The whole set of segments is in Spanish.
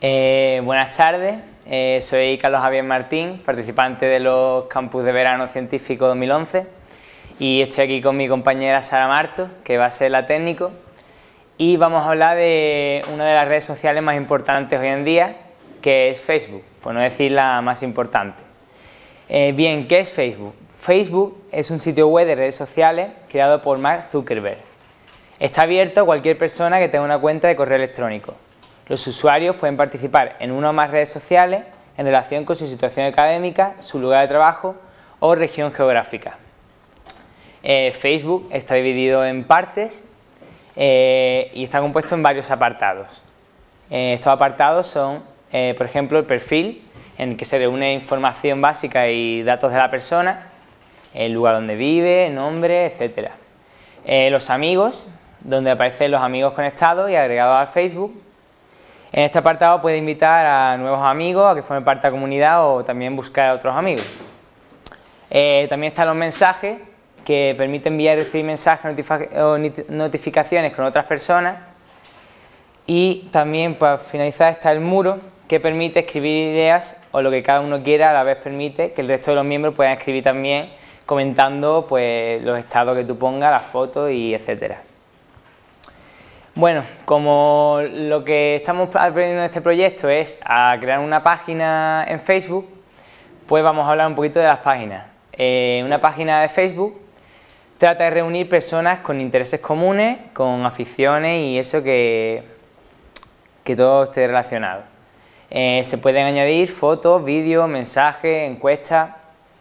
Eh, buenas tardes, eh, soy Carlos Javier Martín, participante de los Campus de Verano Científico 2011 y estoy aquí con mi compañera Sara Marto, que va a ser la técnico y vamos a hablar de una de las redes sociales más importantes hoy en día, que es Facebook, por no decir la más importante. Eh, bien, ¿qué es Facebook? Facebook es un sitio web de redes sociales creado por Mark Zuckerberg. Está abierto a cualquier persona que tenga una cuenta de correo electrónico. Los usuarios pueden participar en una o más redes sociales en relación con su situación académica, su lugar de trabajo o región geográfica. Eh, Facebook está dividido en partes eh, y está compuesto en varios apartados. Eh, estos apartados son, por ejemplo, el perfil, en el que se reúne información básica y datos de la persona, el lugar donde vive, nombre, etc. los amigos, donde aparecen los amigos conectados y agregados a Facebook, en este apartado puede invitar a nuevos amigos a que formen parte de la comunidad o también buscar a otros amigos. Eh, también están los mensajes que permiten enviar y recibir mensajes o notificaciones con otras personas. Y también para finalizar está el muro que permite escribir ideas o lo que cada uno quiera a la vez permite que el resto de los miembros puedan escribir también comentando pues, los estados que tú pongas, las fotos y etcétera. Bueno, como lo que estamos aprendiendo en este proyecto es a crear una página en Facebook, pues vamos a hablar un poquito de las páginas. Eh, una página de Facebook trata de reunir personas con intereses comunes, con aficiones y eso que, todo esté relacionado. Eh, se pueden añadir fotos, vídeos, mensajes, encuestas,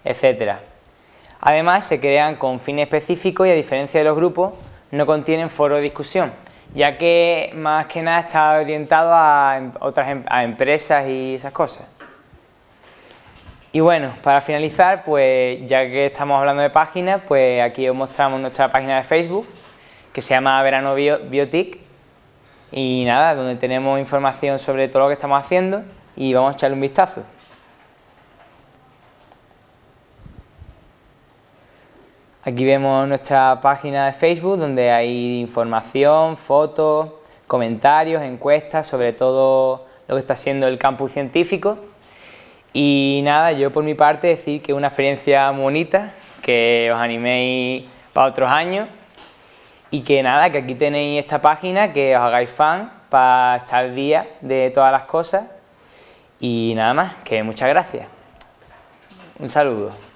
etc. Además, se crean con fines específicos y a diferencia de los grupos, no contienen foro de discusión ya que más que nada está orientado a em, otras em, a empresas y esas cosas. Y bueno, para finalizar, pues ya que estamos hablando de páginas, pues aquí os mostramos nuestra página de Facebook, que se llama Verano Biotic, y nada, donde tenemos información sobre todo lo que estamos haciendo y vamos a echarle un vistazo. Aquí vemos nuestra página de Facebook donde hay información, fotos, comentarios, encuestas sobre todo lo que está haciendo el campus científico. Y nada, yo por mi parte decir que es una experiencia bonita, que os animéis para otros años y que nada, que aquí tenéis esta página, que os hagáis fan para estar al día de todas las cosas y nada más, que muchas gracias. Un saludo.